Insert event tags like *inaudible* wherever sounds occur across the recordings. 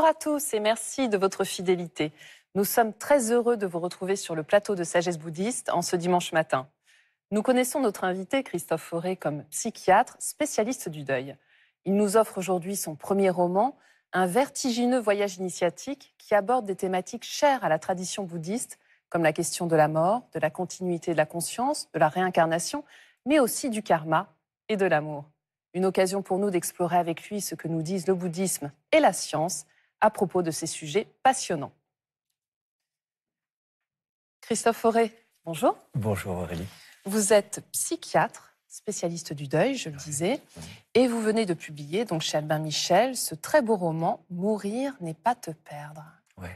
Bonjour à tous et merci de votre fidélité. Nous sommes très heureux de vous retrouver sur le plateau de Sagesse bouddhiste en ce dimanche matin. Nous connaissons notre invité Christophe Fauré comme psychiatre, spécialiste du deuil. Il nous offre aujourd'hui son premier roman, un vertigineux voyage initiatique qui aborde des thématiques chères à la tradition bouddhiste, comme la question de la mort, de la continuité de la conscience, de la réincarnation, mais aussi du karma et de l'amour. Une occasion pour nous d'explorer avec lui ce que nous disent le bouddhisme et la science à propos de ces sujets passionnants. Christophe Auré, bonjour. Bonjour Aurélie. Vous êtes psychiatre, spécialiste du deuil, je le disais, et vous venez de publier donc chez Albin Michel ce très beau roman Mourir n'est pas te perdre.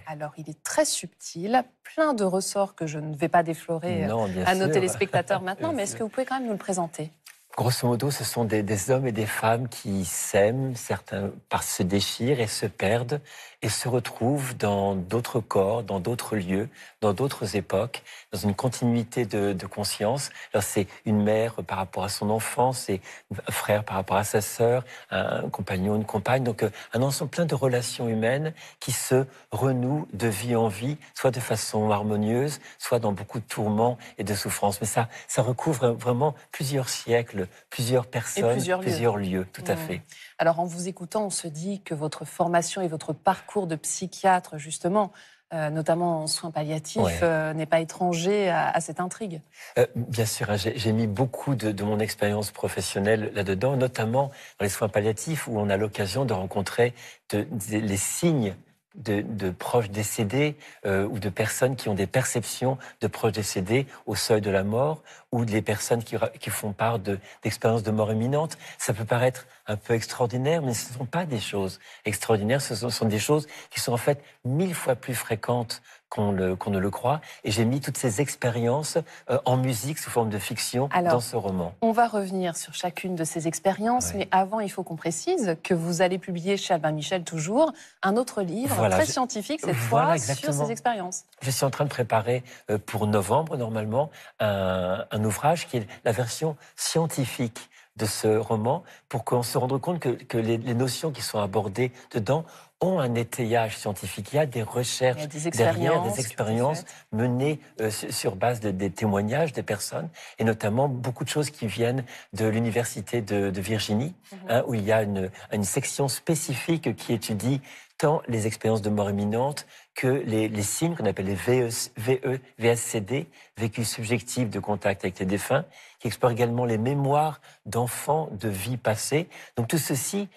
Alors, il est très subtil, plein de ressorts que je ne vais pas déflorer euh, à nos téléspectateurs *laughs* maintenant, mais est-ce que vous pouvez quand même nous le présenter Grosso modo, ce sont des, hommes et des femmes qui s'aiment, certains par se déchirent et se perdent et se retrouvent dans d'autres corps, dans d'autres lieux, dans d'autres époques, dans une continuité de, de conscience. Alors c'est une mère par rapport à son enfant, c'est un frère par rapport à sa sœur, un compagnon, une compagne. Donc euh, un ensemble plein de relations humaines qui se renouent de vie en vie, soit de façon harmonieuse, soit dans beaucoup de tourments et de souffrances. Mais ça, ça recouvre vraiment plusieurs siècles plusieurs personnes, plusieurs, lieux. tout à fait. Alors en vous écoutant, on se dit que votre formation et votre parcours de psychiatre, justement, euh, notamment en soins palliatifs, euh, n'est pas étranger à, cette intrigue. Euh, bien sûr, hein, j'ai mis beaucoup de, mon expérience professionnelle là-dedans, notamment dans les soins palliatifs où on a l'occasion de rencontrer les signes de, proches décédés ou de personnes qui ont des perceptions de proches décédés au seuil de la mort ou les personnes qui, font part d'expériences de, mort imminente. Ça peut paraître un peu extraordinaire, mais ce ne sont pas des choses extraordinaires, ce sont, des choses qui sont en fait mille fois plus fréquentes qu'on ne le croit. Et j'ai mis toutes ces expériences euh, en musique sous forme de fiction dans ce roman. On va revenir sur chacune de ces expériences, mais avant, il faut qu'on précise que vous allez publier chez Albin Michel toujours un autre livre très scientifique cette fois sur ces expériences. Je suis en train de préparer euh, pour novembre normalement un, un ouvrage qui est la version scientifique de ce roman, pour qu'on se rende compte que, que les, notions qui sont abordées dedans ont un étayage scientifique. Il y a des recherches des derrière, des expériences menées euh, sur base des témoignages des personnes, et notamment beaucoup de choses qui viennent de l'université de, Virginie, mhm. hein, où il y a une, une section spécifique qui étudie les expériences de mort imminente que les, signes qu'on appelle les VE, e VE, VSCD, Vécu subjectifs de contact avec les défunts, qui explorent également les mémoires d'enfants de vie passée. Donc tout ceci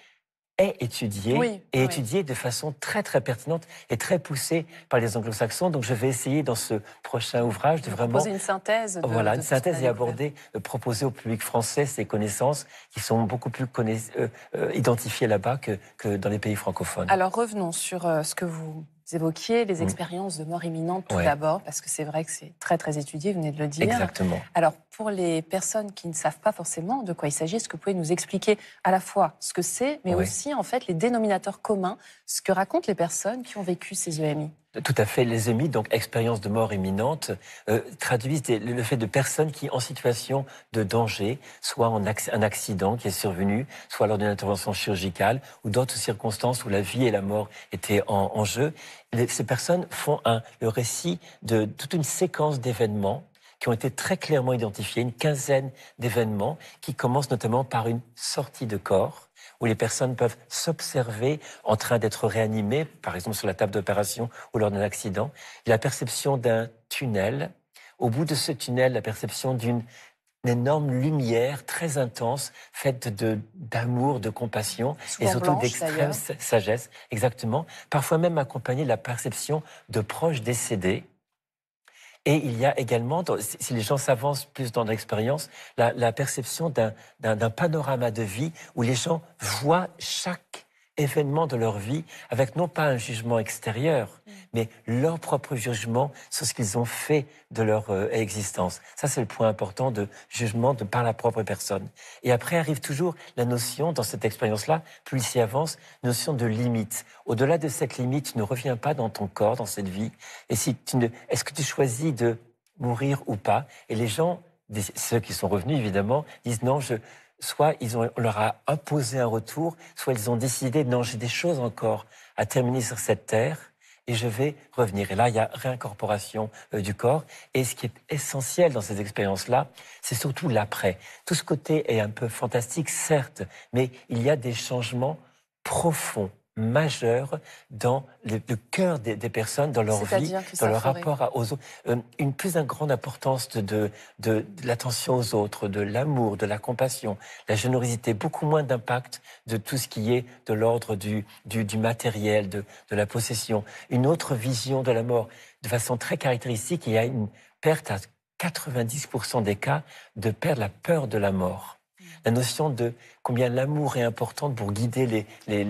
est étudié et étudié de façon très très pertinente et très poussée par les anglo-saxons. Donc je vais essayer dans ce prochain ouvrage de, vraiment proposer une synthèse. voilà, une synthèse et aborder, euh, proposer au public français ces connaissances qui sont beaucoup plus euh, euh, identifiées là-bas que, que, dans les pays francophones. Alors revenons sur ce que vous vous évoquiez les mm. expériences de mort imminente tout d'abord, parce que c'est vrai que c'est très très étudié, vous venez de le dire. Exactement. Alors pour les personnes qui ne savent pas forcément de quoi il s'agit, est-ce que vous pouvez nous expliquer à la fois ce que c'est, mais aussi en fait les dénominateurs communs, ce que racontent les personnes qui ont vécu ces EMI tout à fait. Les émis donc expérience de mort imminente, euh, traduisent le fait de personnes qui, en situation de danger, soit en un accident qui est survenu, soit lors d'une intervention chirurgicale, ou d'autres circonstances où la vie et la mort étaient en, jeu, ces personnes font un, le récit de toute une séquence d'événements qui ont été très clairement identifiés, une quinzaine d'événements qui commencent notamment par une sortie de corps où les personnes peuvent s'observer en train d'être réanimées, par exemple sur la table d'opération ou lors d'un accident, la perception d'un tunnel. Au bout de ce tunnel, la perception d'une énorme lumière très intense, faite d'amour, de compassion et surtout d'extrême sagesse, exactement, parfois même accompagnée de la perception de proches décédés. Et il y a également, si les gens s'avancent plus dans l'expérience, la, la perception d'un panorama de vie où les gens voient chaque événements de leur vie avec non pas un jugement extérieur, mm. mais leur propre jugement sur ce qu'ils ont fait de leur euh, existence. Ça, c'est le point important de jugement de par la propre personne. Et après arrive toujours la notion, dans cette expérience-là, plus il s'y avance, notion de limite. Au-delà de cette limite, tu ne reviens pas dans ton corps, dans cette vie. Et si tu est-ce que tu choisis de mourir ou pas Et les gens, ceux qui sont revenus évidemment, disent non, je, soit ils ont, on leur a imposé un retour, soit ils ont décidé, non, j'ai des choses encore à terminer sur cette terre et je vais revenir. Et là, il y a réincorporation euh, du corps. Et ce qui est essentiel dans ces expériences-là, c'est surtout l'après. Tout ce côté est un peu fantastique, certes, mais il y a des changements profonds majeur dans le, cœur des, personnes, dans leur vie, dans leur rapport aux autres. Euh, une plus grande importance de, de, l'attention aux autres, de l'amour, de la compassion, la générosité, beaucoup moins d'impact de tout ce qui est de l'ordre du, du, du, matériel, de, de la possession. Une autre vision de la mort, de façon très caractéristique, il y a une perte à 90% des cas de perdre la peur de la mort. La notion de combien l'amour est important pour guider les, les,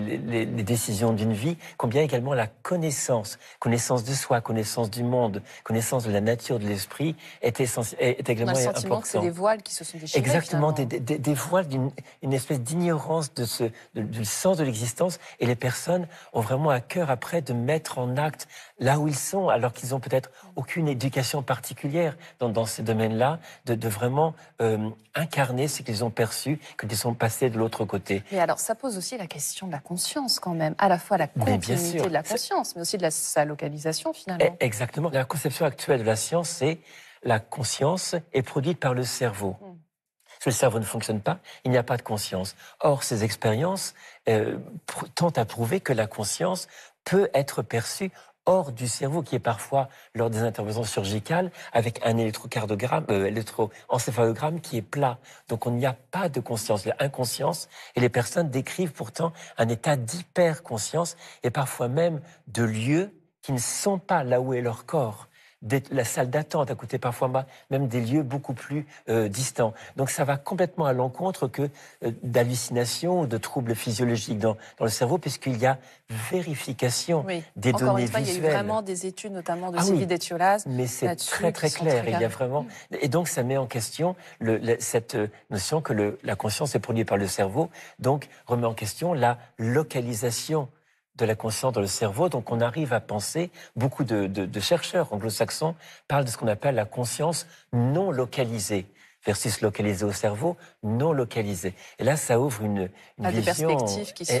les, décisions d'une vie, combien également la connaissance, connaissance de soi, connaissance du monde, connaissance de la nature, de l'esprit, est, est également On a c'est des voiles qui se sont déchirés. Exactement, des, des, voiles d'une une espèce d'ignorance de ce, du sens de l'existence, et les personnes ont vraiment à cœur après de mettre en acte là où ils sont, alors qu'ils ont peut-être aucune éducation particulière dans, dans ces domaines-là, de, de vraiment euh, incarner ce qu'ils ont perçu, que ils sont passés de l'autre côté. Mais alors, ça pose aussi la question de la conscience quand même, à la fois la continuité de la conscience, mais aussi de sa localisation finalement. Eh, exactement. La conception actuelle de la science, c'est la conscience est produite par le cerveau. Si hmm. le cerveau ne fonctionne pas, il n'y a pas de conscience. Or, ces expériences euh, tentent à prouver que la conscience peut être perçue hors du cerveau, qui est parfois, lors des interventions chirurgicales, avec un électrocardiogramme, euh, électroencéphalogramme qui est plat. Donc on n'y a pas de conscience, il y a inconscience, et les personnes décrivent pourtant un état d'hyperconscience, et parfois même de lieux qui ne sont pas là où est leur corps la salle d'attente à côté parfois même des lieux beaucoup plus euh, distants. Donc ça va complètement à l'encontre que d'hallucinations euh, d'hallucinations, de troubles physiologiques dans, le cerveau, puisqu'il y a vérification des Encore données une fois, Il y a eu vraiment des études, notamment de ah Sylvie mais c'est très très clair. il y a vraiment mm. et donc ça met en question cette euh, notion que la conscience est produite par le cerveau, donc remet en question la localisation de la conscience dans le cerveau. Donc on arrive à penser, beaucoup de, de chercheurs anglo-saxons parlent de ce qu'on appelle la conscience non localisée versus localisé au cerveau, non localisé. Et là, ça ouvre une, une ah, vision qui sont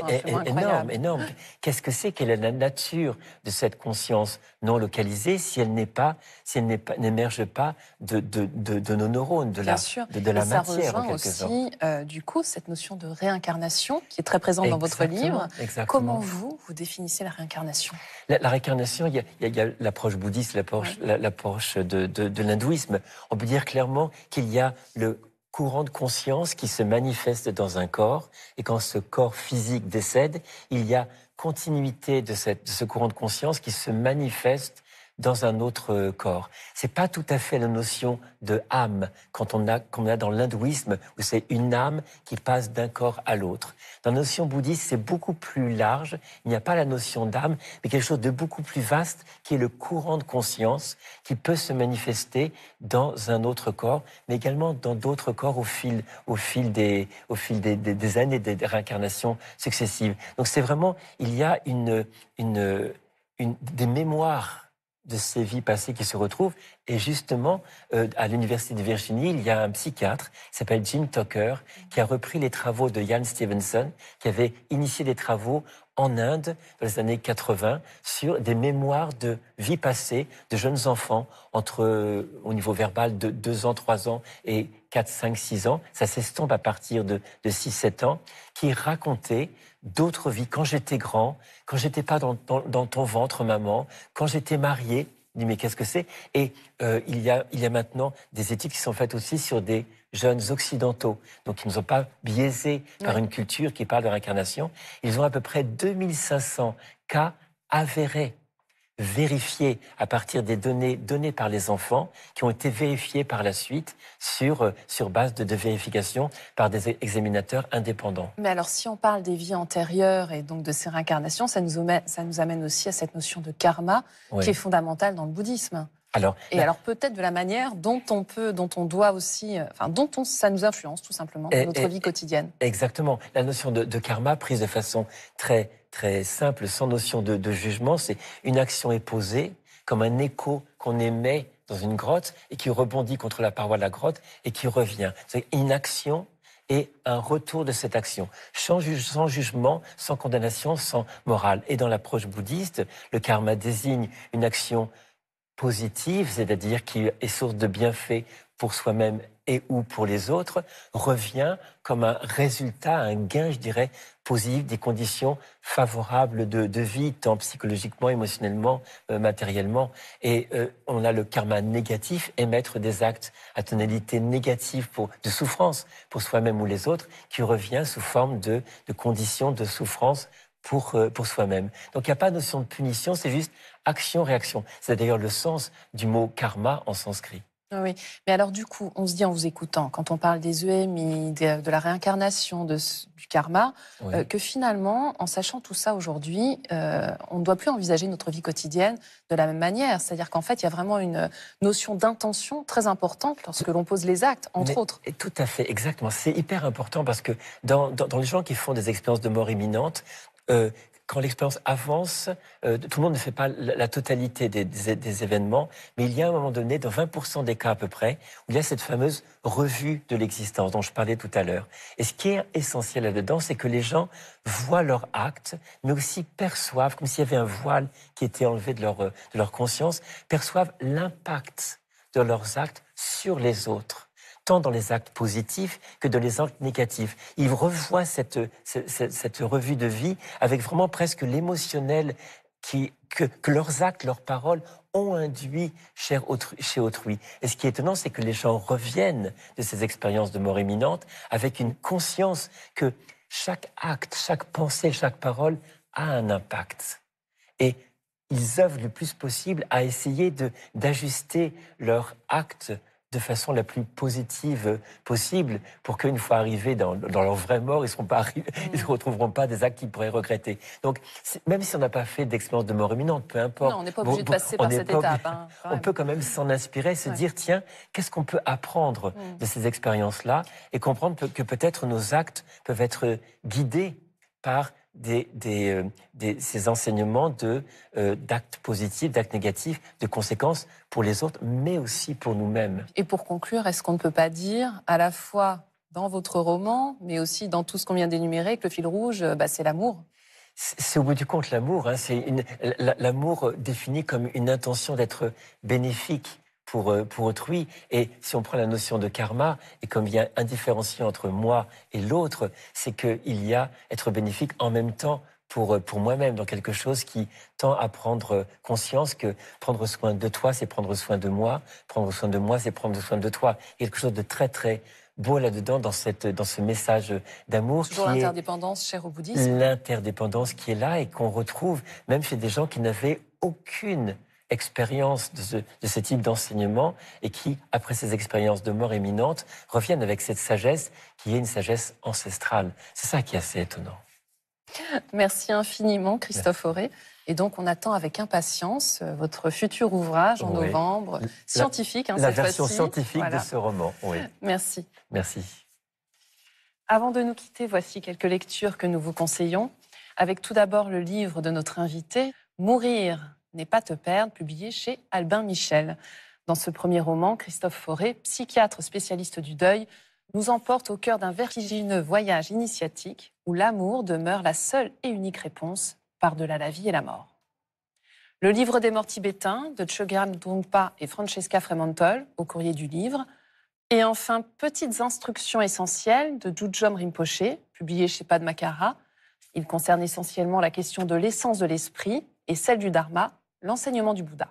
énorme, Qu'est-ce que c'est Quelle est la nature de cette conscience non localisée si elle n'est pas, si elle n'émerge pas, de, de, de, de, nos neurones, de la, sûr. De, la matière rejoint aussi, euh, du coup, cette notion de réincarnation qui est très présente dans votre livre. Comment vous vous définissez la réincarnation la, réincarnation, il y a, l'approche bouddhiste, l'approche de l'hindouisme. On peut dire clairement qu'il y a le courant de conscience qui se manifeste dans un corps. Et quand ce corps physique décède, il y a continuité de, ce courant de conscience qui se manifeste dans un autre euh, corps. Ce n'est pas tout à fait la notion de âme quand on a, qu'on a dans l'hindouisme où c'est une âme qui passe d'un corps à l'autre. Dans la notion bouddhiste, c'est beaucoup plus large. Il n'y a pas la notion d'âme, mais quelque chose de beaucoup plus vaste qui est le courant de conscience qui peut se manifester dans un autre corps, mais également dans d'autres corps au fil, au fil des, au fil des, des, années des réincarnations successives. Donc c'est vraiment, il y a une, une des mémoires de ces vies passées qui se retrouvent. Et justement, euh, à l'Université de Virginie, il y a un psychiatre qui s'appelle Jim Tucker, qui a repris les travaux de jan Stevenson, qui avait initié des travaux en Inde dans les années 80 sur des mémoires de vie passée de jeunes enfants entre, euh, au niveau verbal, de 2 ans, 3 ans et 4, 5, 6 ans. Ça s'estompe à partir de, de 6, 7 ans, qui racontaient d'autres vies. Quand j'étais grand, quand j'étais pas dans, ton ventre, maman, quand j'étais marié, dit mais qu'est-ce que c'est Et euh, il, y a, maintenant des études qui sont faites aussi sur des jeunes occidentaux, donc ils ne sont pas biaisés par une culture qui parle de réincarnation. Ils ont à peu près 2500 cas avérés vérifier à partir des données données par les enfants qui ont été vérifiées par la suite sur, euh, sur base de, vérification par des examinateurs indépendants. Mais alors si on parle des vies antérieures et donc de ces réincarnations, ça nous amène, aussi à cette notion de karma qui est fondamentale dans le bouddhisme et alors peut-être de la manière dont on peut, dont on doit aussi, euh, enfin dont on, ça nous influence tout simplement dans notre vie quotidienne. Exactement. La notion de, karma prise de façon très très simple, sans notion de, jugement, c'est une action est posée comme un écho qu'on émet dans une grotte et qui rebondit contre la paroi de la grotte et qui revient. C'est une action et un retour de cette action, sans, jugement, sans condamnation, sans morale. Et dans l'approche bouddhiste, le karma désigne une action positive, c'est-à-dire qui est source de bienfaits pour soi-même et ou pour les autres, revient comme un résultat, un gain, je dirais, positif des conditions favorables de, vie, tant psychologiquement, émotionnellement, euh, matériellement. Et euh, on a le karma négatif, émettre des actes à tonalité négative pour, de souffrance pour soi-même ou les autres, qui revient sous forme de, conditions de souffrance pour, euh, pour soi-même. Donc il n'y a pas de notion de punition, c'est juste action-réaction. C'est d'ailleurs le sens du mot karma en sanskrit. Ah oui, mais alors du coup, on se dit en vous écoutant, quand on parle des EMI, de, la réincarnation, de, du karma, euh, que finalement, en sachant tout ça aujourd'hui, euh, on ne doit plus envisager notre vie quotidienne de la même manière. C'est-à-dire qu'en fait, il y a vraiment une notion d'intention très importante lorsque l'on pose les actes, entre autres. Tout à fait, exactement. C'est hyper important parce que dans, les gens qui font des expériences de mort imminente, euh, quand l'expérience avance, euh, tout le monde ne fait pas la, totalité des, événements, mais il y a un moment donné, dans 20% des cas à peu près, où il y a cette fameuse revue de l'existence dont je parlais tout à l'heure. Et ce qui est essentiel là-dedans, c'est que les gens voient leurs actes, mais aussi perçoivent, comme s'il y avait un voile qui était enlevé de leur, euh, de leur conscience, perçoivent l'impact de leurs actes sur les autres tant dans les actes positifs que dans les actes négatifs. Ils revoient cette, cette, revue de vie avec vraiment presque l'émotionnel qui, que, leurs actes, leurs paroles ont induit chez autrui, chez autrui. Et ce qui est étonnant, c'est que les gens reviennent de ces expériences de mort imminente avec une conscience que chaque acte, chaque pensée, chaque parole a un impact. Et ils œuvrent le plus possible à essayer d'ajuster leur actes de façon la plus positive possible pour qu'une fois arrivés dans, leur vraie mort, ils ne mm. retrouveront pas des actes qu'ils pourraient regretter. Donc, même si on n'a pas fait d'expérience de mort imminente, peu importe. on n'est pas obligé de passer par cette étape. Hein, on peut quand même s'en inspirer, se dire, tiens, qu'est-ce qu'on peut apprendre mm. de ces expériences-là et comprendre que peut-être nos actes peuvent être guidés par euh, des, ces enseignements de, euh, d'actes positifs, d'actes négatifs, de conséquences pour les autres, mais aussi pour nous-mêmes. Et pour conclure, est-ce qu'on ne peut pas dire à la fois dans votre roman, mais aussi dans tout ce qu'on vient d'énumérer, que le fil rouge, euh, bah, c'est l'amour c'est au bout du compte l'amour. Hein. c'est l'amour défini comme une intention d'être bénéfique, euh, pour, autrui. Et si on prend la notion de karma, et comme il y a entre moi et l'autre, c'est qu'il y a être bénéfique en même temps pour, euh, pour moi-même, dans quelque chose qui tend à prendre euh, conscience que prendre soin de toi, c'est prendre soin de moi, prendre soin de moi, c'est prendre soin de toi. Il y a quelque chose de très, très beau là-dedans, dans, cette, dans ce message d'amour. Toujours l'interdépendance, chère au bouddhisme. L'interdépendance qui est là et qu'on retrouve même chez des gens qui n'avaient aucune expériences de ce, type d'enseignement et qui, après ces expériences de mort imminente, reviennent avec cette sagesse qui est une sagesse ancestrale. C'est ça qui est assez étonnant. Merci infiniment, Christophe Auré. Et donc, on attend avec impatience euh, votre futur ouvrage en novembre, scientifique. Hein, la, la version scientifique de ce roman. Oui. Merci. Merci. Avant de nous quitter, voici quelques lectures que nous vous conseillons. Avec tout d'abord le livre de notre invité, Mourir n'est pas te perdre, publié chez Albin Michel. Dans ce premier roman, Christophe forêt psychiatre spécialiste du deuil, nous emporte au cœur d'un vertigineux voyage initiatique où l'amour demeure la seule et unique réponse par-delà la vie et la mort. Le livre des morts tibétains de donc Drungpa et Francesca Fremantle au courrier du livre. Et enfin, Petites instructions essentielles de Dujom Rinpoche, publié chez Padmakara. Il concerne essentiellement la question de l'essence de l'esprit et celle du dharma, l'enseignement du Bouddha.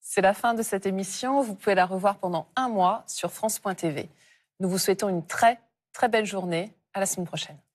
C'est la fin de cette émission. Vous pouvez la revoir pendant un mois sur France.tv. Nous vous souhaitons une très, très belle journée. À la semaine prochaine.